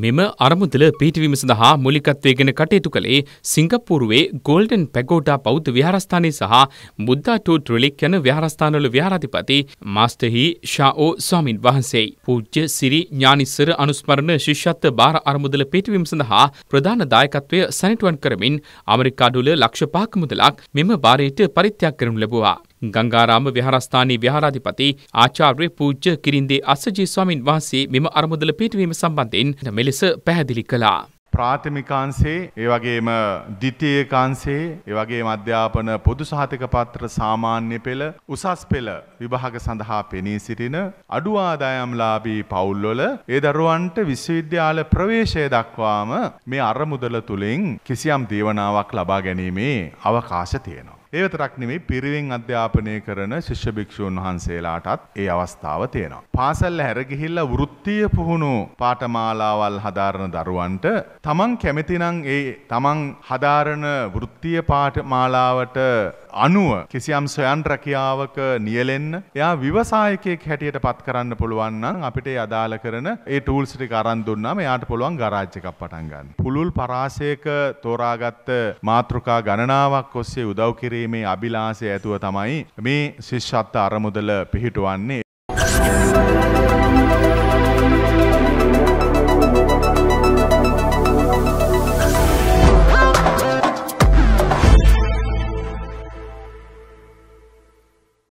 මෙම අරමුදල පිහිටවීම සඳහා මුලිකත්වයගෙන කටයුතු කළේ සිංගප්පූරුවේ ගෝල්ඩන් පැගෝඩා බෞද්ධ විහාරස්ථානය සහ මුද්දා ටූට් රිලික් යන විහාරස්ථානවල විහාරාධිපති මාස්ටර්හි ෂාඕ ස්වාමින් වහන්සේයි. පූජ්‍ය සිරි ඥානිස්සර අනුස්මරණ ශිෂ්‍යත්ව භාර අරමුදල පිහිටවීම සඳහා ප්‍රධාන දායකත්වය සැනිටුවන් කරමින් ඇමරිකා ඩොලර් ලක්ෂ පහක මුදලක් මෙම භාරයට පරිත්‍යාග කරනු ලැබුවා. ගංගාරාම විහාරස්ථානයේ විහාරාධිපති ආචාර්ය පූජ්‍ය කිරින්දේ අස්සජී ස්වාමින් වහන්සේ මෙම අරමුදල පිටවීම සම්බන්ධයෙන් මෙලෙස පැහැදිලි කළා. ප්‍රාථමිකාංශේ ඒ වගේම ද්විතීයකාංශේ ඒ වගේම අධ්‍යාපන පොදු සහතික පත්‍ර සාමාන්‍ය පෙළ උසස් පෙළ විභාග සඳහා පෙනී සිටින අඩු ආදායම්ලාභී පවුල්වල ඒ දරුවන්ට විශ්වවිද්‍යාල ප්‍රවේශය දක්වාම මේ අරමුදල තුලින් කිසියම් දේවනාවක් ලබා ගැනීමේ අවකාශ තියෙනවා ඒ විතරක් නෙමෙයි පිරිවෙන් අධ්‍යාපනය කරන ශිෂ්‍ය භික්ෂූන් වහන්සේලාටත් ඒ අවස්ථාව තියෙනවා. පාසල් හැර ගිහිල්ලා වෘත්තීය පුහුණු පාඨමාලාවල් හදාරන දරුවන්ට තමන් කැමතිනම් ඒ තමන් හදාරන වෘත්තීය පාඨමාලාවට අනුව කිසියම් සොයන් රැකියාවක නියලෙන්න එයා විවසායකයෙක් හැටියට පත් කරන්න පුළුවන් නම් අපිට ඒ අදාළ කරන ඒ ටූල්ස් ටික අරන් දුන්නාම එයාට පුළුවන් ගරාජ් එකක් පටන් ගන්න. පුළුල් පරාසයක තෝරාගත්ත මාතෘකා ගණනාවක් ඔස්සේ උදව් කිරීම වගේ මේ අභිලාෂය ඇතුව තමයි මේ ශිෂ්‍යත්ව අරමුදල පිහිටුවන්නේ.